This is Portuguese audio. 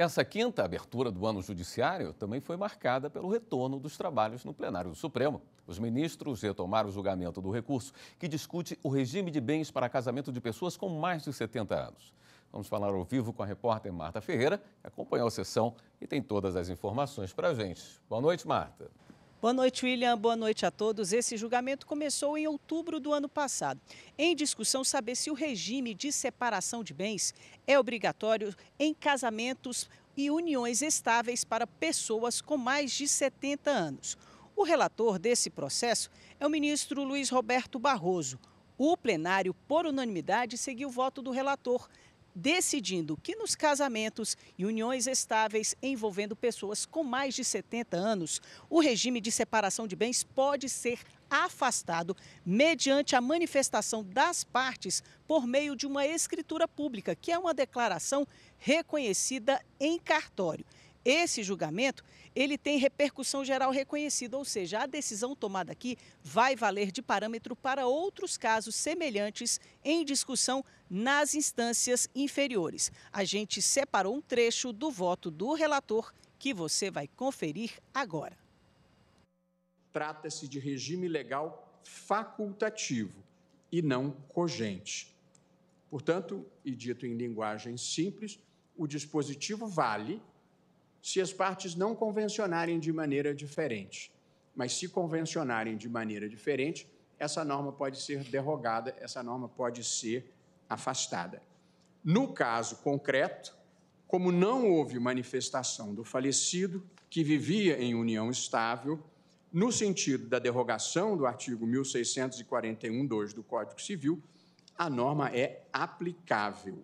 Essa quinta abertura do ano judiciário também foi marcada pelo retorno dos trabalhos no plenário do Supremo. Os ministros retomaram o julgamento do recurso que discute o regime de bens para casamento de pessoas com mais de 70 anos. Vamos falar ao vivo com a repórter Marta Ferreira, que acompanhou a sessão e tem todas as informações para a gente. Boa noite, Marta. Boa noite, William. Boa noite a todos. Esse julgamento começou em outubro do ano passado. Em discussão, saber se o regime de separação de bens é obrigatório em casamentos e uniões estáveis para pessoas com mais de 70 anos. O relator desse processo é o ministro Luiz Roberto Barroso. O plenário, por unanimidade, seguiu o voto do relator, decidindo que nos casamentos e uniões estáveis envolvendo pessoas com mais de 70 anos, o regime de separação de bens pode ser afastado mediante a manifestação das partes por meio de uma escritura pública, que é uma declaração reconhecida em cartório. Esse julgamento, ele tem repercussão geral reconhecida, ou seja, a decisão tomada aqui vai valer de parâmetro para outros casos semelhantes em discussão nas instâncias inferiores. A gente separou um trecho do voto do relator que você vai conferir agora. Trata-se de regime legal facultativo e não cogente. Portanto, e dito em linguagem simples, o dispositivo vale se as partes não convencionarem de maneira diferente. Mas se convencionarem de maneira diferente, essa norma pode ser derrogada, essa norma pode ser afastada. No caso concreto, como não houve manifestação do falecido, que vivia em união estável, no sentido da derrogação do artigo 1641-2 do Código Civil, a norma é aplicável.